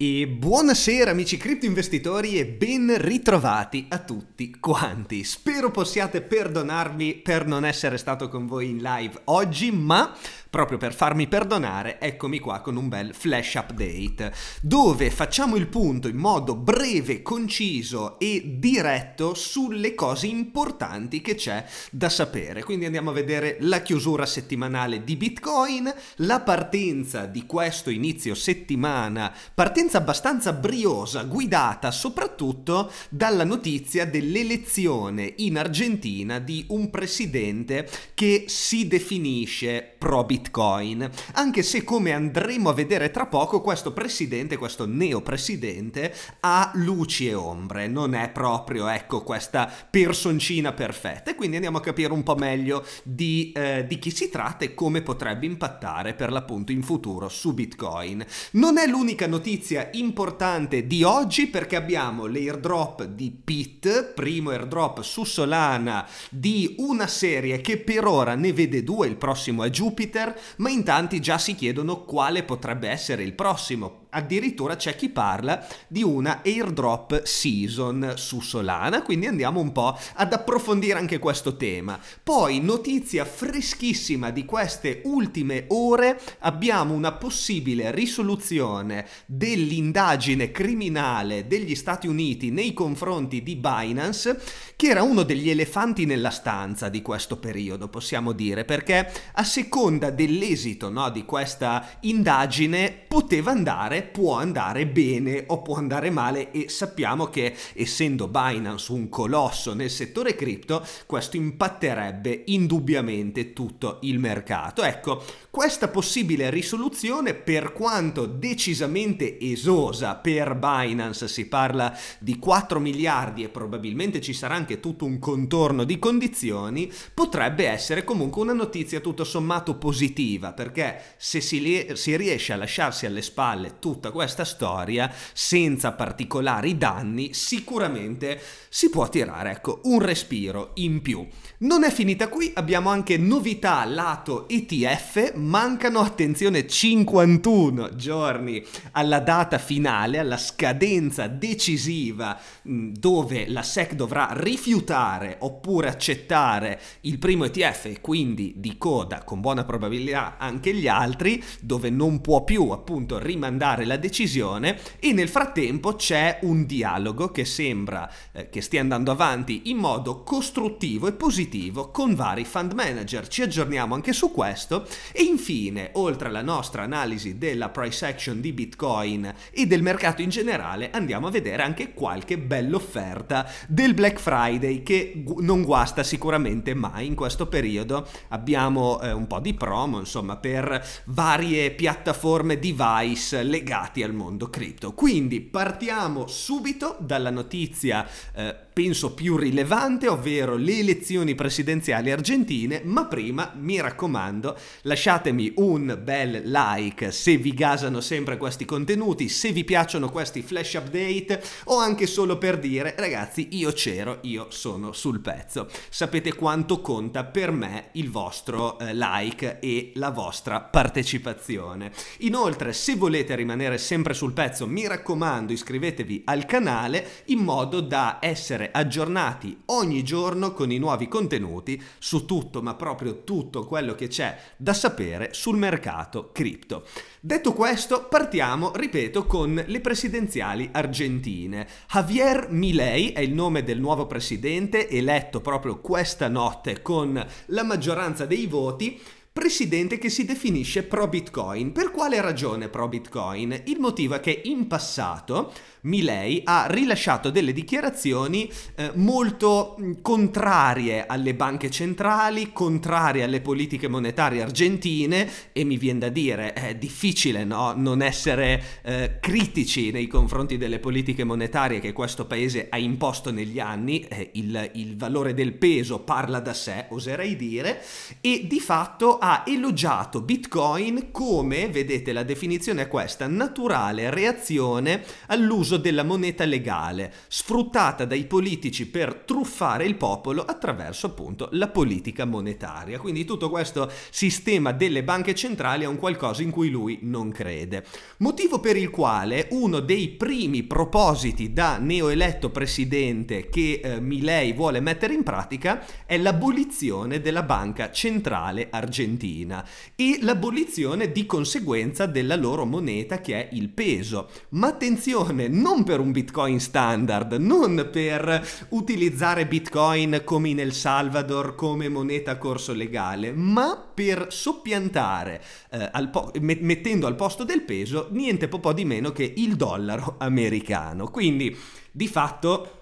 E buonasera amici criptoinvestitori e ben ritrovati a tutti quanti. Spero possiate perdonarmi per non essere stato con voi in live oggi, ma proprio per farmi perdonare, eccomi qua con un bel flash update, dove facciamo il punto in modo breve, conciso e diretto sulle cose importanti che c'è da sapere. Quindi andiamo a vedere la chiusura settimanale di Bitcoin, la partenza di questo inizio settimana, partenza abbastanza briosa, guidata soprattutto dalla notizia dell'elezione in Argentina di un presidente che si definisce pro-Bitcoin Bitcoin, anche se come andremo a vedere tra poco questo presidente, questo neopresidente ha luci e ombre, non è proprio ecco questa personcina perfetta e quindi andiamo a capire un po' meglio di, eh, di chi si tratta e come potrebbe impattare per l'appunto in futuro su Bitcoin. Non è l'unica notizia importante di oggi perché abbiamo l'airdrop di Pit, primo airdrop su Solana di una serie che per ora ne vede due, il prossimo è Jupiter ma in tanti già si chiedono quale potrebbe essere il prossimo addirittura c'è chi parla di una airdrop season su Solana, quindi andiamo un po' ad approfondire anche questo tema. Poi notizia freschissima di queste ultime ore, abbiamo una possibile risoluzione dell'indagine criminale degli Stati Uniti nei confronti di Binance, che era uno degli elefanti nella stanza di questo periodo, possiamo dire, perché a seconda dell'esito no, di questa indagine poteva andare fare può andare bene o può andare male e sappiamo che essendo Binance un colosso nel settore cripto, questo impatterebbe indubbiamente tutto il mercato. Ecco, questa possibile risoluzione per quanto decisamente esosa per Binance, si parla di 4 miliardi e probabilmente ci sarà anche tutto un contorno di condizioni, potrebbe essere comunque una notizia tutto sommato positiva perché se si, si riesce a lasciarsi alle spalle tutto tutta questa storia senza particolari danni, sicuramente si può tirare ecco, un respiro in più. Non è finita qui, abbiamo anche novità lato ETF, mancano attenzione 51 giorni alla data finale, alla scadenza decisiva mm, dove la SEC dovrà rifiutare oppure accettare il primo ETF e quindi di coda con buona probabilità anche gli altri, dove non può più appunto rimandare la decisione e nel frattempo c'è un dialogo che sembra eh, che stia andando avanti in modo costruttivo e positivo positivo con vari fund manager. Ci aggiorniamo anche su questo e infine, oltre alla nostra analisi della price action di Bitcoin e del mercato in generale, andiamo a vedere anche qualche bella offerta del Black Friday che non guasta sicuramente mai in questo periodo. Abbiamo eh, un po' di promo, insomma, per varie piattaforme device legati al mondo cripto. Quindi partiamo subito dalla notizia eh, penso più rilevante, ovvero le elezioni presidenziali argentine, ma prima mi raccomando lasciatemi un bel like se vi gasano sempre questi contenuti, se vi piacciono questi flash update o anche solo per dire ragazzi io c'ero, io sono sul pezzo. Sapete quanto conta per me il vostro eh, like e la vostra partecipazione. Inoltre se volete rimanere sempre sul pezzo mi raccomando iscrivetevi al canale in modo da essere aggiornati ogni giorno con i nuovi contenuti su tutto, ma proprio tutto quello che c'è da sapere sul mercato cripto. Detto questo, partiamo, ripeto, con le presidenziali argentine. Javier Milei è il nome del nuovo presidente eletto proprio questa notte con la maggioranza dei voti presidente che si definisce pro Bitcoin. Per quale ragione pro Bitcoin? Il motivo è che in passato Milei ha rilasciato delle dichiarazioni eh, molto contrarie alle banche centrali, contrarie alle politiche monetarie argentine e mi viene da dire è difficile no? non essere eh, critici nei confronti delle politiche monetarie che questo paese ha imposto negli anni, eh, il, il valore del peso parla da sé, oserei dire, e di fatto ha ha elogiato Bitcoin come, vedete la definizione è questa, naturale reazione all'uso della moneta legale, sfruttata dai politici per truffare il popolo attraverso appunto la politica monetaria. Quindi tutto questo sistema delle banche centrali è un qualcosa in cui lui non crede. Motivo per il quale uno dei primi propositi da neoeletto presidente che eh, Milei vuole mettere in pratica è l'abolizione della banca centrale argentina Argentina e l'abolizione di conseguenza della loro moneta che è il peso. Ma attenzione, non per un bitcoin standard, non per utilizzare bitcoin come in El Salvador come moneta a corso legale, ma per soppiantare eh, al po- mettendo al posto del peso niente po' di meno che il dollaro americano. Quindi di fatto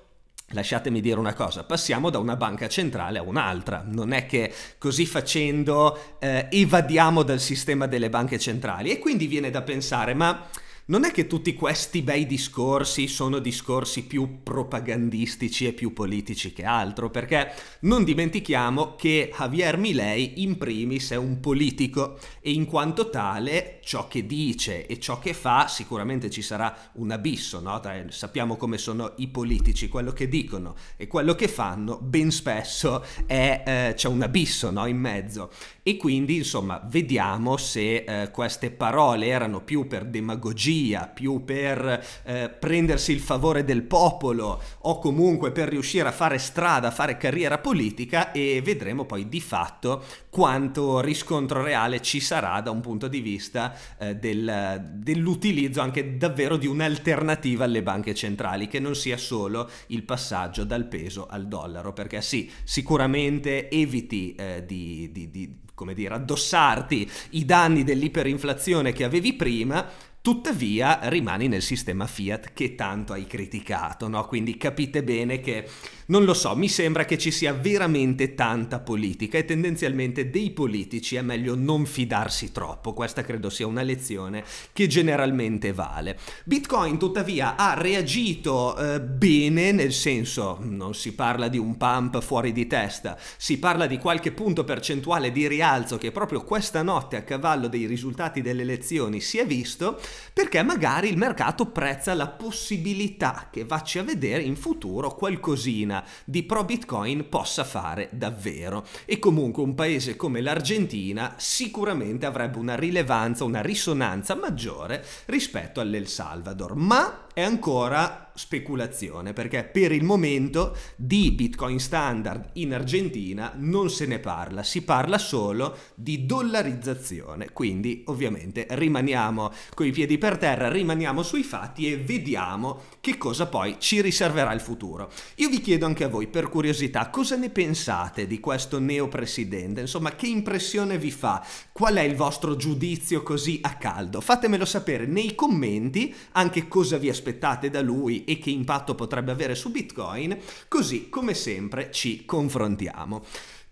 Lasciatemi dire una cosa, passiamo da una banca centrale a un'altra, non è che così facendo eh, evadiamo dal sistema delle banche centrali e quindi viene da pensare ma non è che tutti questi bei discorsi sono discorsi più propagandistici e più politici che altro, perché non dimentichiamo che Javier Milei in primis è un politico e in quanto tale ciò che dice e ciò che fa sicuramente ci sarà un abisso, no? sappiamo come sono i politici, quello che dicono e quello che fanno ben spesso è, eh, c'è un abisso no? in mezzo e quindi, insomma, vediamo se eh, queste parole erano più per demagogia, più per eh, prendersi il favore del popolo o comunque per riuscire a fare strada, a fare carriera politica e vedremo poi di fatto quanto riscontro reale ci sarà da un punto di vista eh, del, dell'utilizzo anche davvero di un'alternativa alle banche centrali, che non sia solo il passaggio dal peso al dollaro, perché sì, sicuramente eviti eh, di, di, di come dire, addossarti i danni dell'iperinflazione che avevi prima, tuttavia rimani nel sistema fiat che tanto hai criticato, no? Quindi capite bene che non lo so, mi sembra che ci sia veramente tanta politica e tendenzialmente dei politici è meglio non fidarsi troppo. Questa credo sia una lezione che generalmente vale. Bitcoin tuttavia ha reagito eh, bene, nel senso non si parla di un pump fuori di testa, si parla di qualche punto percentuale di rialzo che proprio questa notte a cavallo dei risultati delle elezioni si è visto perché magari il mercato prezza la possibilità che faccia vedere in futuro qualcosina catena di pro Bitcoin possa fare davvero. E comunque un paese come l'Argentina sicuramente avrebbe una rilevanza, una risonanza maggiore rispetto all'El Salvador. Ma è ancora speculazione perché per il momento di Bitcoin standard in Argentina non se ne parla, si parla solo di dollarizzazione, quindi ovviamente rimaniamo coi piedi per terra, rimaniamo sui fatti e vediamo che cosa poi ci riserverà il futuro. Io vi chiedo anche a voi per curiosità cosa ne pensate di questo neo presidente? insomma che impressione vi fa, qual è il vostro giudizio così a caldo, fatemelo sapere nei commenti anche cosa vi aspetta aspettate da lui e che impatto potrebbe avere su Bitcoin, così come sempre ci confrontiamo.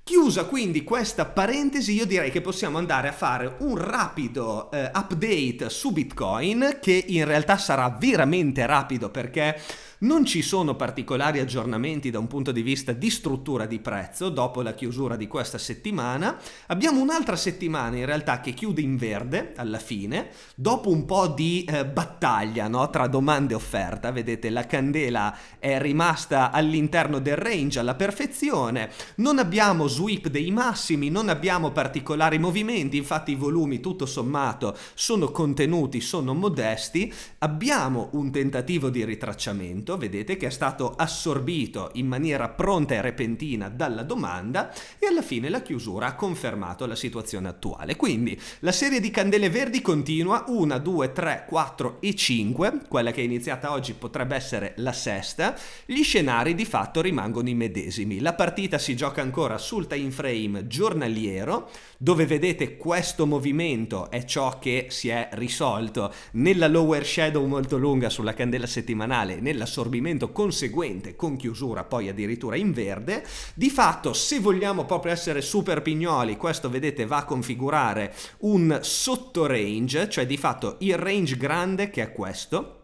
Chiusa quindi questa parentesi, io direi che possiamo andare a fare un rapido eh, update su Bitcoin, che in realtà sarà veramente rapido perché non ci sono particolari aggiornamenti da un punto di vista di struttura di prezzo dopo la chiusura di questa settimana. Abbiamo un'altra settimana in realtà che chiude in verde alla fine, dopo un po' di eh, battaglia no? tra domanda e offerta. Vedete, la candela è rimasta all'interno del range alla perfezione. Non abbiamo sweep dei massimi, non abbiamo particolari movimenti, infatti i volumi tutto sommato sono contenuti, sono modesti. Abbiamo un tentativo di ritracciamento questo vedete che è stato assorbito in maniera pronta e repentina dalla domanda e alla fine la chiusura ha confermato la situazione attuale. Quindi la serie di candele verdi continua 1, 2, 3, 4 e 5, quella che è iniziata oggi potrebbe essere la sesta, gli scenari di fatto rimangono i medesimi. La partita si gioca ancora sul time frame giornaliero dove vedete questo movimento è ciò che si è risolto nella lower shadow molto lunga sulla candela settimanale, nella sorpresa assorbimento conseguente con chiusura poi addirittura in verde. Di fatto se vogliamo proprio essere super pignoli questo vedete va a configurare un sotto range, cioè di fatto il range grande che è questo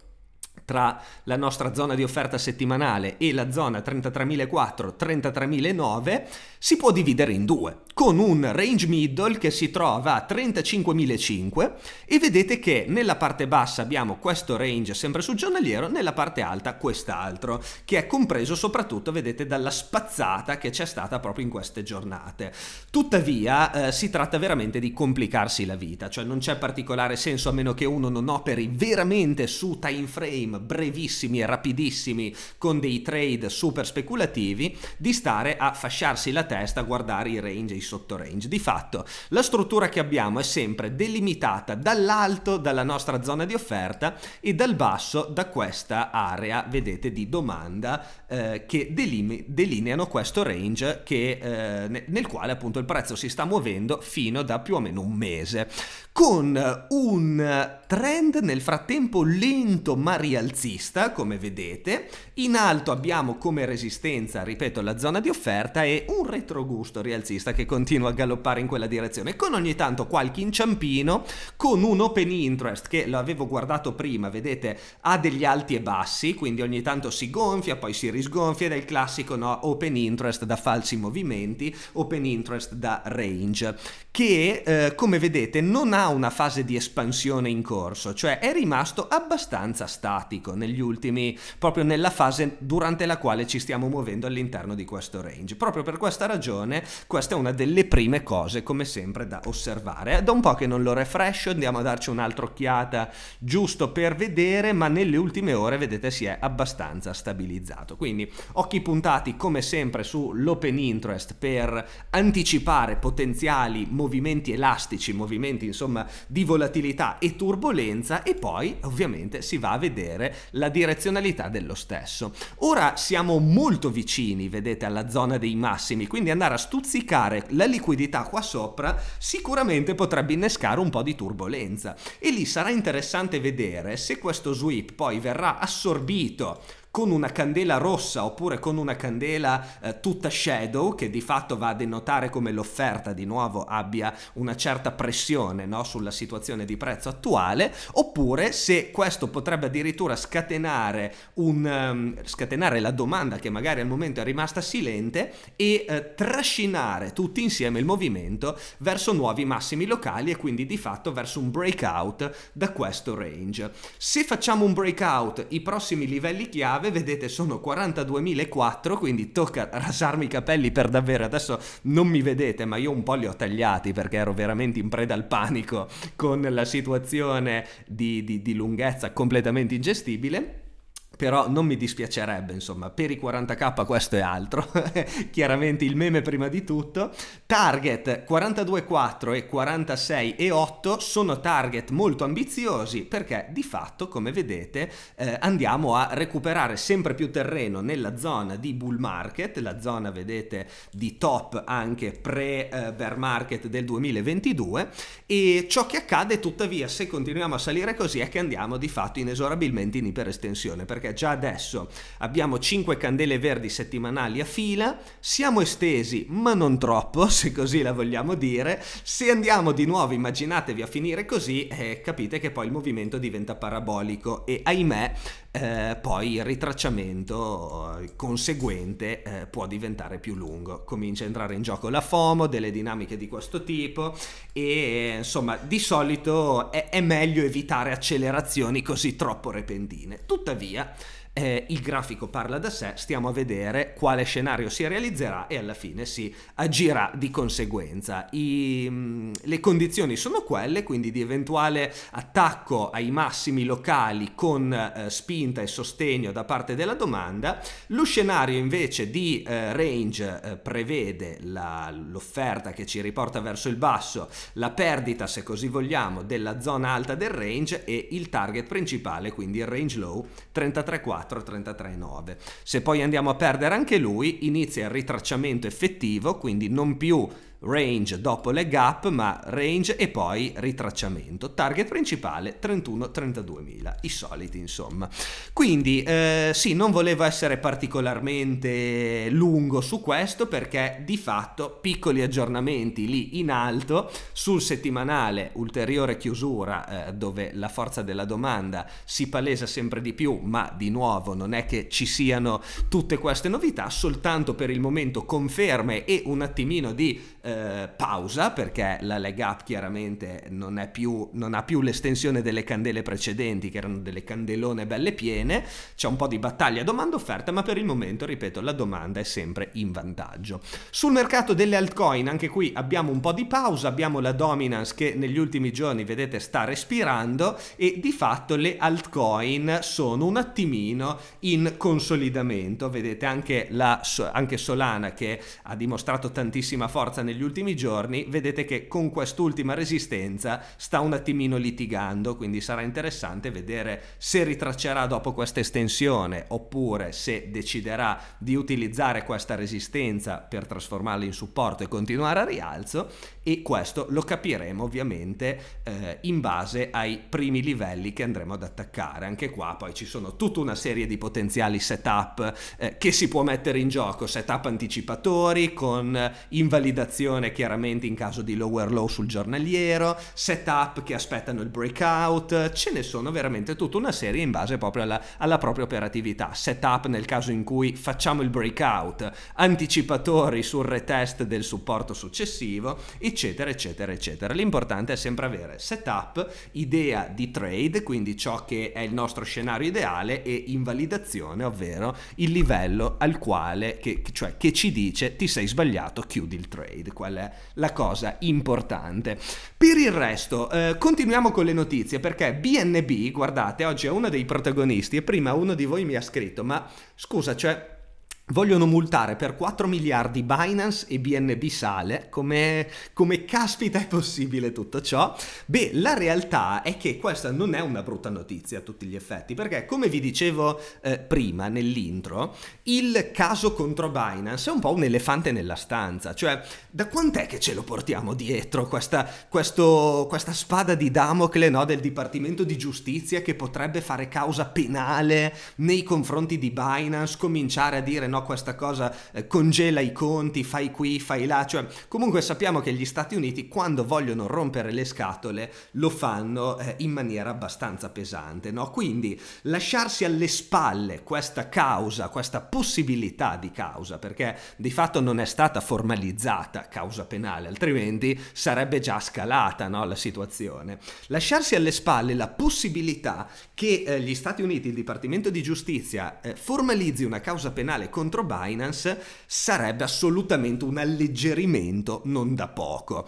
tra la nostra zona di offerta settimanale e la zona 33.004-33.009 si può dividere in due con un range middle che si trova a 35.500 e vedete che nella parte bassa abbiamo questo range sempre sul giornaliero, nella parte alta quest'altro, che è compreso soprattutto, vedete, dalla spazzata che c'è stata proprio in queste giornate. Tuttavia eh, si tratta veramente di complicarsi la vita, cioè non c'è particolare senso a meno che uno non operi veramente su time frame brevissimi e rapidissimi con dei trade super speculativi, di stare a fasciarsi la testa a guardare i range dei sottorange. Di fatto la struttura che abbiamo è sempre delimitata dall'alto, dalla nostra zona di offerta e dal basso, da questa area, vedete, di domanda eh, che delineano questo range che, eh, nel quale appunto il prezzo si sta muovendo fino da più o meno un mese. Con un Trend nel frattempo lento ma rialzista, come vedete. In alto abbiamo come resistenza, ripeto, la zona di offerta e un retrogusto rialzista che continua a galoppare in quella direzione, con ogni tanto qualche inciampino, con un open interest che lo avevo guardato prima, vedete, ha degli alti e bassi, quindi ogni tanto si gonfia, poi si risgonfia ed è il classico no, open interest da falsi movimenti, open interest da range, che eh, come vedete non ha una fase di espansione in corso scorso, cioè è rimasto abbastanza statico negli ultimi, proprio nella fase durante la quale ci stiamo muovendo all'interno di questo range. Proprio per questa ragione questa è una delle prime cose come sempre da osservare. da un po' che non lo refresh, andiamo a darci un'altra occhiata giusto per vedere, ma nelle ultime ore vedete si è abbastanza stabilizzato. Quindi occhi puntati come sempre sull'open interest per anticipare potenziali movimenti elastici, movimenti insomma di volatilità e turbolenza turbolenza e poi ovviamente si va a vedere la direzionalità dello stesso. Ora siamo molto vicini, vedete, alla zona dei massimi, quindi andare a stuzzicare la liquidità qua sopra sicuramente potrebbe innescare un po' di turbolenza e lì sarà interessante vedere se questo sweep poi verrà assorbito con una candela rossa oppure con una candela eh, tutta shadow che di fatto va a denotare come l'offerta di nuovo abbia una certa pressione no, sulla situazione di prezzo attuale oppure se questo potrebbe addirittura scatenare, un, um, scatenare la domanda che magari al momento è rimasta silente e eh, trascinare tutti insieme il movimento verso nuovi massimi locali e quindi di fatto verso un breakout da questo range. Se facciamo un breakout i prossimi livelli chiave grave, vedete sono 42.004, quindi tocca rasarmi i capelli per davvero, adesso non mi vedete ma io un po' li ho tagliati perché ero veramente in preda al panico con la situazione di, di, di lunghezza completamente ingestibile però non mi dispiacerebbe, insomma, per i 40k questo è altro, chiaramente il meme prima di tutto. Target 42,4 e 46,8 sono target molto ambiziosi perché di fatto, come vedete, eh, andiamo a recuperare sempre più terreno nella zona di bull market, la zona, vedete, di top anche pre-bear eh, market del 2022 e ciò che accade tuttavia se continuiamo a salire così è che andiamo di fatto inesorabilmente in iperestensione perché perché già adesso abbiamo 5 candele verdi settimanali a fila, siamo estesi ma non troppo se così la vogliamo dire, se andiamo di nuovo immaginatevi a finire così eh, capite che poi il movimento diventa parabolico e ahimè eh, poi il ritracciamento eh, conseguente eh, può diventare più lungo. Comincia a entrare in gioco la FOMO, delle dinamiche di questo tipo e insomma di solito è, è meglio evitare accelerazioni così troppo repentine. Tuttavia, eh, il grafico parla da sé, stiamo a vedere quale scenario si realizzerà e alla fine si agirà di conseguenza. I, mm, le condizioni sono quelle, quindi di eventuale attacco ai massimi locali con eh, spinta e sostegno da parte della domanda, lo scenario invece di eh, range eh, prevede l'offerta che ci riporta verso il basso, la perdita se così vogliamo della zona alta del range e il target principale, quindi il range low 33,4 34 33 9. Se poi andiamo a perdere anche lui, inizia il ritracciamento effettivo, quindi non più range dopo leg up, ma range e poi ritracciamento. Target principale 31-32.000, i soliti insomma. Quindi eh, sì, non volevo essere particolarmente lungo su questo perché di fatto piccoli aggiornamenti lì in alto sul settimanale, ulteriore chiusura eh, dove la forza della domanda si palesa sempre di più, ma di nuovo non è che ci siano tutte queste novità, soltanto per il momento conferme e un attimino di eh, eh, pausa perché la leg up chiaramente non, più, non, ha più l'estensione delle candele precedenti che erano delle candelone belle piene, c'è un po' di battaglia domanda offerta ma per il momento ripeto la domanda è sempre in vantaggio. Sul mercato delle altcoin anche qui abbiamo un po' di pausa, abbiamo la dominance che negli ultimi giorni vedete sta respirando e di fatto le altcoin sono un attimino in consolidamento, vedete anche, la, anche Solana che ha dimostrato tantissima forza negli negli ultimi giorni, vedete che con quest'ultima resistenza sta un attimino litigando, quindi sarà interessante vedere se ritraccerà dopo questa estensione oppure se deciderà di utilizzare questa resistenza per trasformarla in supporto e continuare a rialzo e questo lo capiremo ovviamente eh, in base ai primi livelli che andremo ad attaccare. Anche qua poi ci sono tutta una serie di potenziali setup eh, che si può mettere in gioco, setup anticipatori con invalidazione chiaramente in caso di lower low sul giornaliero, setup che aspettano il breakout, ce ne sono veramente tutta una serie in base proprio alla, alla propria operatività, setup nel caso in cui facciamo il breakout, anticipatori sul retest del supporto successivo, eccetera, eccetera, eccetera. L'importante è sempre avere setup, idea di trade, quindi ciò che è il nostro scenario ideale e invalidazione, ovvero il livello al quale, che, cioè che ci dice ti sei sbagliato, chiudi il trade. qual è la cosa importante. Per il resto, eh, continuiamo con le notizie perché BNB, guardate, oggi è uno dei protagonisti e prima uno di voi mi ha scritto, ma scusa, cioè vogliono multare per 4 miliardi Binance e BNB Sale, come, come caspita è possibile tutto ciò? Beh, la realtà è che questa non è una brutta notizia a tutti gli effetti, perché come vi dicevo eh, prima nell'intro, il caso contro Binance è un po' un elefante nella stanza, cioè da quant'è che ce lo portiamo dietro questa, questo, questa spada di Damocle no, del Dipartimento di Giustizia che potrebbe fare causa penale nei confronti di Binance, cominciare a dire no, questa cosa eh, congela i conti, fai qui, fai là, cioè comunque sappiamo che gli Stati Uniti quando vogliono rompere le scatole lo fanno eh, in maniera abbastanza pesante, no? Quindi lasciarsi alle spalle questa causa, questa possibilità di causa, perché di fatto non è stata formalizzata causa penale, altrimenti sarebbe già scalata no, la situazione. Lasciarsi alle spalle la possibilità che eh, gli Stati Uniti, il Dipartimento di Giustizia, eh, formalizzi una causa penale contro contro Binance sarebbe assolutamente un alleggerimento non da poco.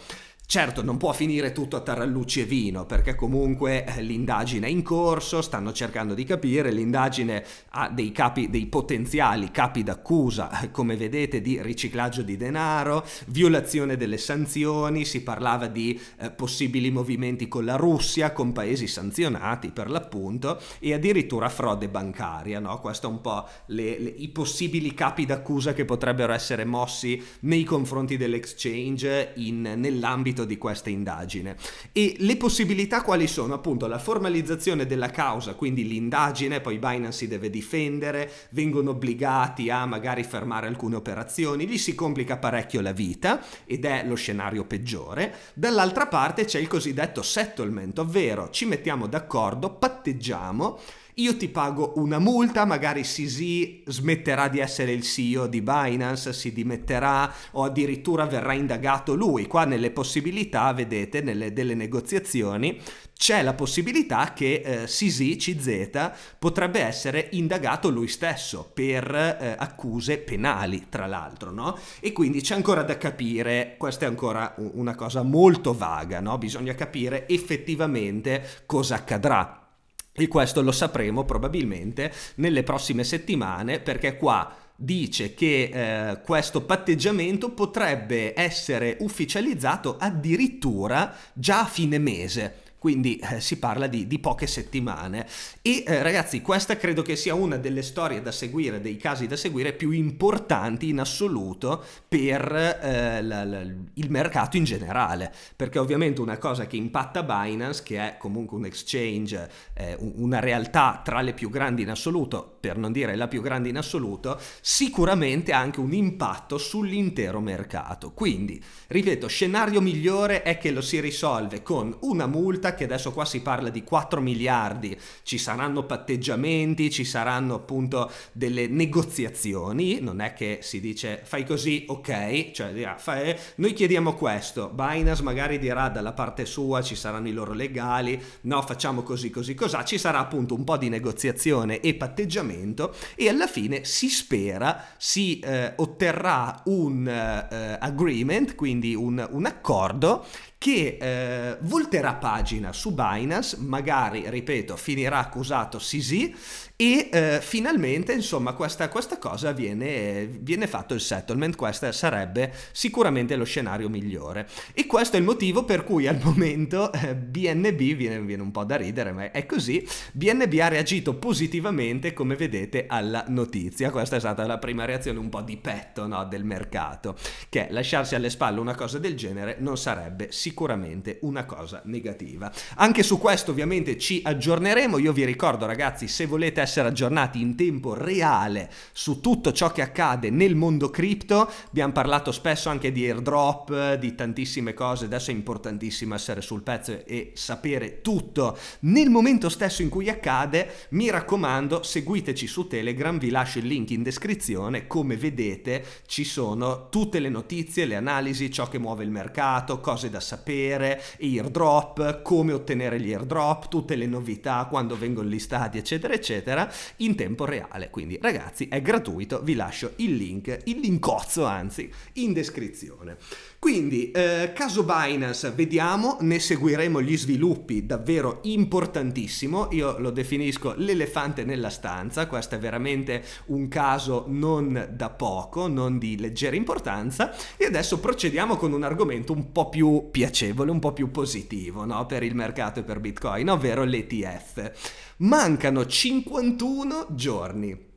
Certo, non può finire tutto a tarallucci e vino, perché comunque eh, l'indagine è in corso, stanno cercando di capire, l'indagine ha dei, capi, dei potenziali capi d'accusa, eh, come vedete, di riciclaggio di denaro, violazione delle sanzioni, si parlava di eh, possibili movimenti con la Russia, con paesi sanzionati per l'appunto, e addirittura frode bancaria, no? Questi sono un po' le, le, i possibili capi d'accusa che potrebbero essere mossi nei confronti dell'exchange nell'ambito seguito di questa indagine. E le possibilità quali sono? Appunto la formalizzazione della causa, quindi l'indagine, poi Binance si deve difendere, vengono obbligati a magari fermare alcune operazioni, lì si complica parecchio la vita ed è lo scenario peggiore. Dall'altra parte c'è il cosiddetto settlement, ovvero ci mettiamo d'accordo, patteggiamo, io ti pago una multa, magari CZ smetterà di essere il CEO di Binance, si dimetterà o addirittura verrà indagato lui. Qua nelle possibilità, vedete, nelle, delle negoziazioni, c'è la possibilità che eh, CZ, CZ potrebbe essere indagato lui stesso per eh, accuse penali, tra l'altro, no? E quindi c'è ancora da capire, questa è ancora una cosa molto vaga, no? Bisogna capire effettivamente cosa accadrà. E questo lo sapremo probabilmente nelle prossime settimane perché qua dice che eh, questo patteggiamento potrebbe essere ufficializzato addirittura già a fine mese quindi eh, si parla di, di, poche settimane. E eh, ragazzi, questa credo che sia una delle storie da seguire, dei casi da seguire più importanti in assoluto per eh, la, la, il mercato in generale, perché ovviamente una cosa che impatta Binance, che è comunque un exchange, eh, una realtà tra le più grandi in assoluto, per non dire la più grande in assoluto, sicuramente ha anche un impatto sull'intero mercato. Quindi, ripeto, scenario migliore è che lo si risolve con una multa che adesso qua si parla di 4 miliardi, ci saranno patteggiamenti, ci saranno appunto delle negoziazioni, non è che si dice fai così, ok, cioè eh, fai, eh, noi chiediamo questo, Binance magari dirà dalla parte sua ci saranno i loro legali, no facciamo così, così, cos'ha, ci sarà appunto un po' di negoziazione e patteggiamento e alla fine si spera si eh, otterrà un eh, agreement, quindi un, un accordo che eh, volterà pagina su Binance, magari, ripeto, finirà accusato Sisi e eh, finalmente, insomma, questa, questa cosa viene, viene, fatto il settlement, questo sarebbe sicuramente lo scenario migliore. E questo è il motivo per cui al momento eh, BNB, viene, viene, un po' da ridere, ma è così, BNB ha reagito positivamente, come vedete, alla notizia. Questa è stata la prima reazione un po' di petto no, del mercato, che lasciarsi alle spalle una cosa del genere non sarebbe sicuramente una cosa negativa. Anche su questo ovviamente ci aggiorneremo, io vi ricordo ragazzi, se volete essere essere aggiornati in tempo reale su tutto ciò che accade nel mondo cripto. Abbiamo parlato spesso anche di airdrop, di tantissime cose, adesso è importantissimo essere sul pezzo e sapere tutto nel momento stesso in cui accade. Mi raccomando, seguiteci su Telegram, vi lascio il link in descrizione, come vedete ci sono tutte le notizie, le analisi, ciò che muove il mercato, cose da sapere, airdrop, come ottenere gli airdrop, tutte le novità, quando vengono listati, eccetera, eccetera eccetera, in tempo reale. Quindi ragazzi è gratuito, vi lascio il link, il linkozzo anzi, in descrizione. Quindi, eh, caso Binance, vediamo, ne seguiremo gli sviluppi, davvero importantissimo, io lo definisco l'elefante nella stanza, questo è veramente un caso non da poco, non di leggera importanza, e adesso procediamo con un argomento un po' più piacevole, un po' più positivo no? per il mercato e per Bitcoin, ovvero l'ETF. Mancano 51 giorni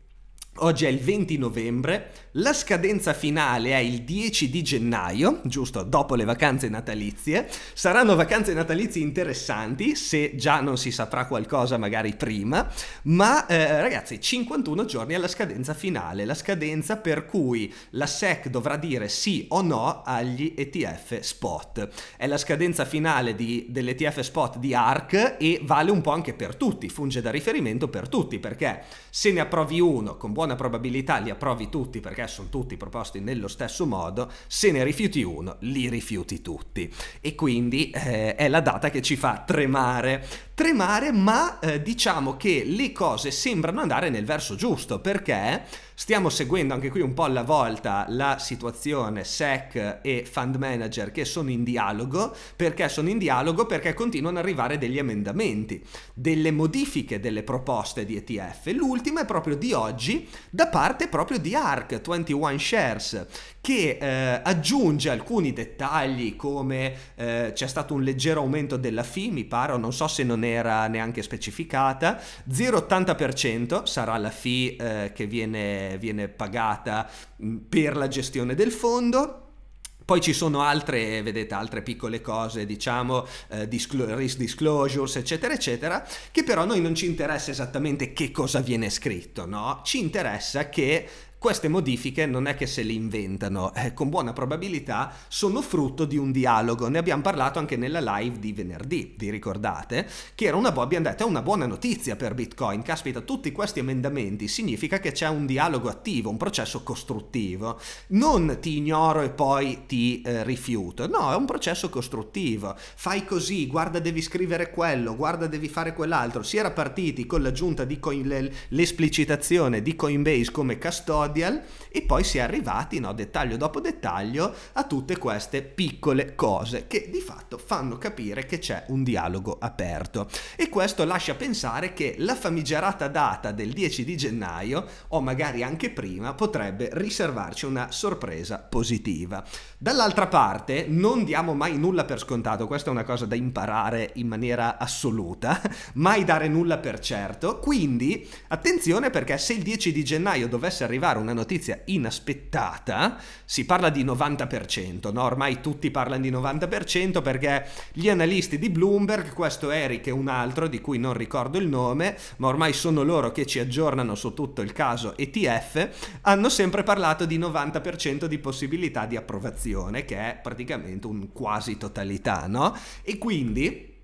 Oggi è il 20 novembre, la scadenza finale è il 10 di gennaio, giusto dopo le vacanze natalizie. Saranno vacanze natalizie interessanti, se già non si saprà qualcosa magari prima, ma eh, ragazzi 51 giorni alla scadenza finale, la scadenza per cui la SEC dovrà dire sì o no agli ETF spot. È la scadenza finale dell'ETF spot di ARC e vale un po' anche per tutti, funge da riferimento per tutti, perché se ne approvi uno con buona buona probabilità li approvi tutti perché sono tutti proposti nello stesso modo, se ne rifiuti uno, li rifiuti tutti. E quindi eh, è la data che ci fa tremare tremare, ma eh, diciamo che le cose sembrano andare nel verso giusto perché stiamo seguendo anche qui un po' alla volta la situazione SEC e fund manager che sono in dialogo. Perché sono in dialogo? Perché continuano ad arrivare degli emendamenti, delle modifiche delle proposte di ETF. L'ultima è proprio di oggi da parte proprio di ARC 21 Shares che eh, aggiunge alcuni dettagli come eh, c'è stato un leggero aumento della FI, mi pare, o non so se non era neanche specificata, 0,80% sarà la fee eh, che viene, viene pagata mm, per la gestione del fondo. Poi ci sono altre, vedete, altre piccole cose, diciamo, eh, disclo- risk disclosures, eccetera, eccetera, che però a noi non ci interessa esattamente che cosa viene scritto, no? Ci interessa che queste modifiche non è che se le inventano, eh, con buona probabilità sono frutto di un dialogo, ne abbiamo parlato anche nella live di venerdì, vi ricordate? Che era una, abbiamo detto, è una buona notizia per Bitcoin, caspita, tutti questi emendamenti significa che c'è un dialogo attivo, un processo costruttivo, non ti ignoro e poi ti eh, rifiuto, no, è un processo costruttivo, fai così, guarda devi scrivere quello, guarda devi fare quell'altro, si era partiti con l'aggiunta di coin, l'esplicitazione di Coinbase come custodio primordial e poi si è arrivati, no, dettaglio dopo dettaglio, a tutte queste piccole cose che di fatto fanno capire che c'è un dialogo aperto. E questo lascia pensare che la famigerata data del 10 di gennaio, o magari anche prima, potrebbe riservarci una sorpresa positiva. Dall'altra parte non diamo mai nulla per scontato, questa è una cosa da imparare in maniera assoluta, mai dare nulla per certo, quindi attenzione perché se il 10 di gennaio dovesse arrivare una notizia inaspettata, si parla di 90%, no? ormai tutti parlano di 90% perché gli analisti di Bloomberg, questo Eric e un altro di cui non ricordo il nome, ma ormai sono loro che ci aggiornano su tutto il caso ETF, hanno sempre parlato di 90% di possibilità di approvazione popolazione che è praticamente un quasi totalità, no? E quindi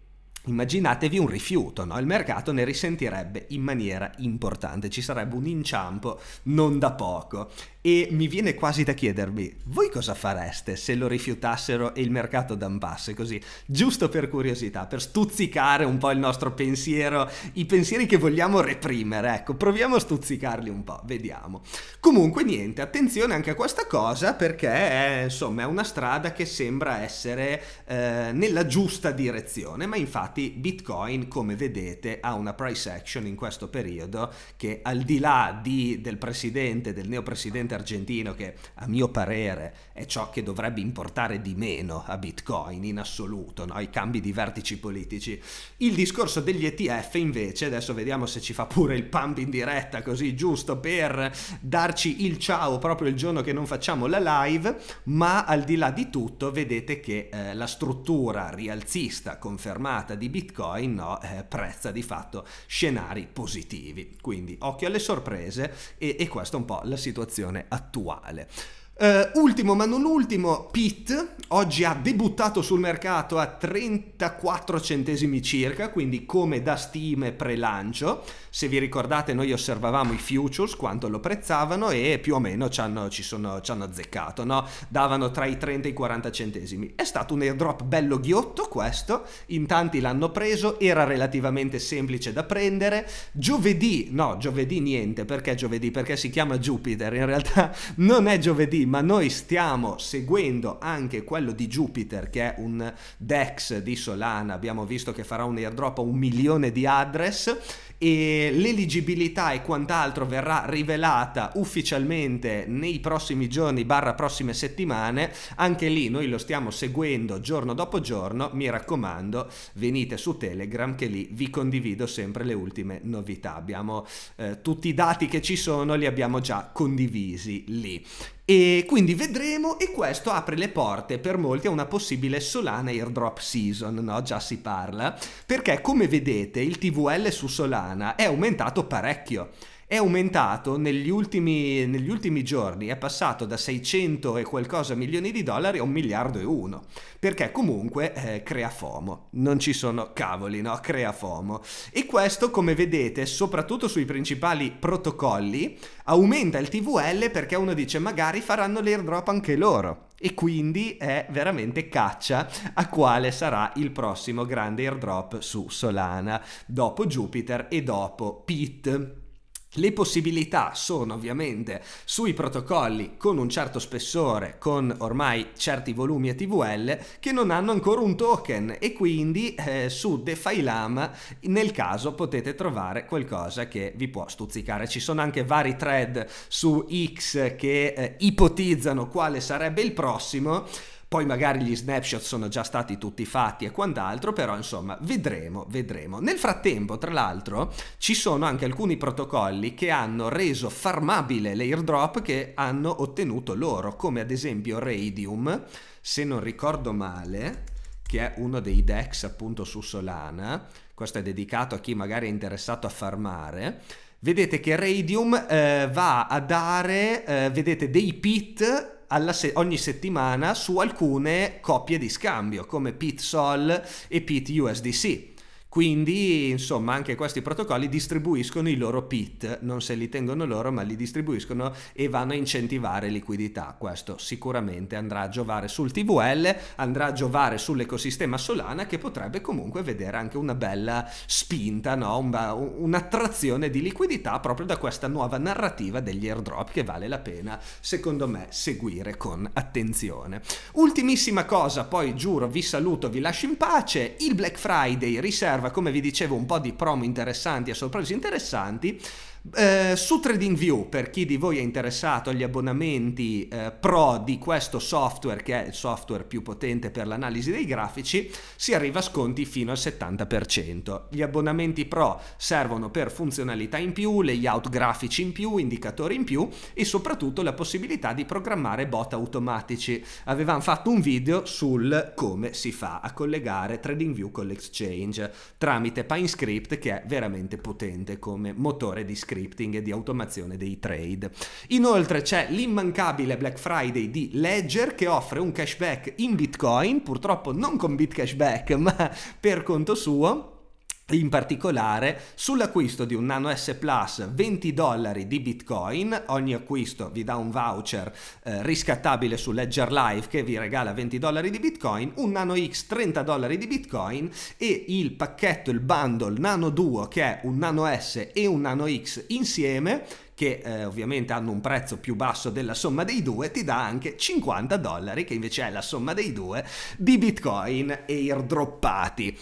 Immaginatevi un rifiuto, no? il mercato ne risentirebbe in maniera importante, ci sarebbe un inciampo non da poco e mi viene quasi da chiedervi, voi cosa fareste se lo rifiutassero e il mercato dampasse così? Giusto per curiosità, per stuzzicare un po' il nostro pensiero, i pensieri che vogliamo reprimere, ecco, proviamo a stuzzicarli un po', vediamo. Comunque niente, attenzione anche a questa cosa perché è, insomma è una strada che sembra essere eh, nella giusta direzione, ma infatti Infatti Bitcoin, come vedete, ha una price action in questo periodo che al di là di, del presidente, del neopresidente argentino, che a mio parere è ciò che dovrebbe importare di meno a Bitcoin in assoluto, no? i cambi di vertici politici, il discorso degli ETF invece, adesso vediamo se ci fa pure il pump in diretta così giusto per darci il ciao proprio il giorno che non facciamo la live, ma al di là di tutto vedete che eh, la struttura rialzista confermata di Bitcoin no, eh, prezza di fatto scenari positivi. Quindi occhio alle sorprese e, e questa è un po' la situazione attuale. Uh, ultimo ma non ultimo, Pitt oggi ha debuttato sul mercato a 34 centesimi circa, quindi come da stime prelancio. Se vi ricordate noi osservavamo i futures, quanto lo prezzavano e più o meno ci hanno, ci sono, ci hanno azzeccato, no? davano tra i 30 e i 40 centesimi. È stato un airdrop bello ghiotto questo, in tanti l'hanno preso, era relativamente semplice da prendere. Giovedì, no giovedì niente, perché giovedì? Perché si chiama Jupiter, in realtà non è giovedì ma noi stiamo seguendo anche quello di Jupiter che è un DEX di Solana, abbiamo visto che farà un airdrop a un milione di address e l'eligibilità e quant'altro verrà rivelata ufficialmente nei prossimi giorni barra prossime settimane anche lì noi lo stiamo seguendo giorno dopo giorno mi raccomando venite su telegram che lì vi condivido sempre le ultime novità abbiamo eh, tutti i dati che ci sono li abbiamo già condivisi lì e quindi vedremo e questo apre le porte per molti a una possibile Solana airdrop season, no? Già si parla, perché come vedete il TVL su Solana italiana è aumentato parecchio. È aumentato negli ultimi, negli ultimi giorni, è passato da 600 e qualcosa milioni di dollari a un miliardo e uno, perché comunque eh, crea FOMO. Non ci sono cavoli, no? Crea FOMO. E questo, come vedete, soprattutto sui principali protocolli, aumenta il TVL perché uno dice magari faranno l'airdrop anche loro e quindi è veramente caccia a quale sarà il prossimo grande airdrop su Solana dopo Jupiter e dopo Pit. Le possibilità sono ovviamente sui protocolli con un certo spessore, con ormai certi volumi a TVL, che non hanno ancora un token e quindi eh, su Lama nel caso potete trovare qualcosa che vi può stuzzicare. Ci sono anche vari thread su X che eh, ipotizzano quale sarebbe il prossimo poi magari gli snapshot sono già stati tutti fatti e quant'altro, però insomma vedremo, vedremo. Nel frattempo, tra l'altro, ci sono anche alcuni protocolli che hanno reso farmabile l'airdrop che hanno ottenuto loro, come ad esempio Radium, se non ricordo male, che è uno dei DEX appunto su Solana, questo è dedicato a chi magari è interessato a farmare, vedete che Radium eh, va a dare, eh, vedete, dei pit se- ogni settimana su alcune coppie di scambio come PIT Sol e PIT USDC. Quindi, insomma, anche questi protocolli distribuiscono i loro PIT, non se li tengono loro, ma li distribuiscono e vanno a incentivare liquidità. Questo sicuramente andrà a giovare sul TVL, andrà a giovare sull'ecosistema Solana che potrebbe comunque vedere anche una bella spinta, no? un'attrazione di liquidità proprio da questa nuova narrativa degli airdrop che vale la pena, secondo me, seguire con attenzione. Ultimissima cosa, poi giuro, vi saluto, vi lascio in pace, il Black Friday riserva riserva, come vi dicevo, un po' di promo interessanti e sorprese interessanti. Eh, su TradingView, per chi di voi è interessato agli abbonamenti eh, pro di questo software, che è il software più potente per l'analisi dei grafici, si arriva a sconti fino al 70%. Gli abbonamenti pro servono per funzionalità in più, layout grafici in più, indicatori in più e soprattutto la possibilità di programmare bot automatici. Avevamo fatto un video sul come si fa a collegare TradingView con l'exchange tramite PineScript che è veramente potente come motore di scambio scripting e di automazione dei trade. Inoltre c'è l'immancabile Black Friday di Ledger che offre un cashback in Bitcoin, purtroppo non con Bitcashback ma per conto suo in particolare sull'acquisto di un Nano S Plus 20 dollari di Bitcoin, ogni acquisto vi dà un voucher eh, riscattabile su Ledger Live che vi regala 20 dollari di Bitcoin, un Nano X 30 dollari di Bitcoin e il pacchetto, il bundle Nano Duo che è un Nano S e un Nano X insieme che eh, ovviamente hanno un prezzo più basso della somma dei due, ti dà anche 50 dollari, che invece è la somma dei due, di bitcoin airdroppati.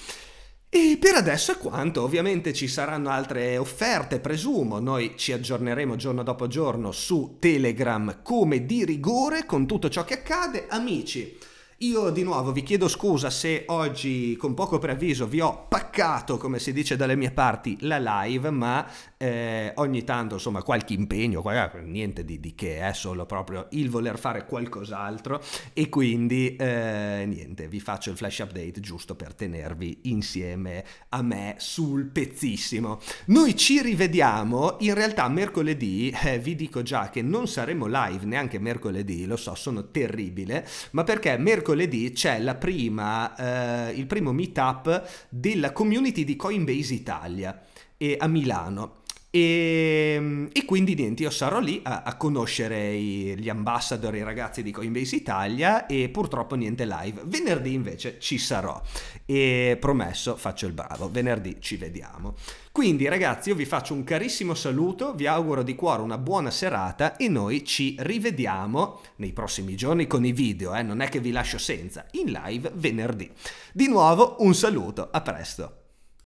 E per adesso è quanto, ovviamente ci saranno altre offerte, presumo, noi ci aggiorneremo giorno dopo giorno su Telegram come di rigore con tutto ciò che accade. Amici, io di nuovo vi chiedo scusa se oggi con poco preavviso vi ho paccato, come si dice dalle mie parti, la live, ma eh, ogni tanto insomma qualche impegno, niente di, di che, è eh, solo proprio il voler fare qualcos'altro e quindi eh, niente, vi faccio il flash update giusto per tenervi insieme a me sul pezzissimo. Noi ci rivediamo, in realtà mercoledì eh, vi dico già che non saremo live neanche mercoledì, lo so, sono terribile, ma perché mercoledì mercoledì c'è prima, eh, il primo meetup della community di Coinbase Italia eh, a Milano. E, ehm, e, quindi niente, io sarò lì a, a conoscere i, gli ambassador, i ragazzi di Coinbase Italia e purtroppo niente live. Venerdì invece ci sarò e promesso faccio il bravo, venerdì ci vediamo. Quindi ragazzi io vi faccio un carissimo saluto, vi auguro di cuore una buona serata e noi ci rivediamo nei prossimi giorni con i video, eh? non è che vi lascio senza, in live venerdì. Di nuovo un saluto, a presto.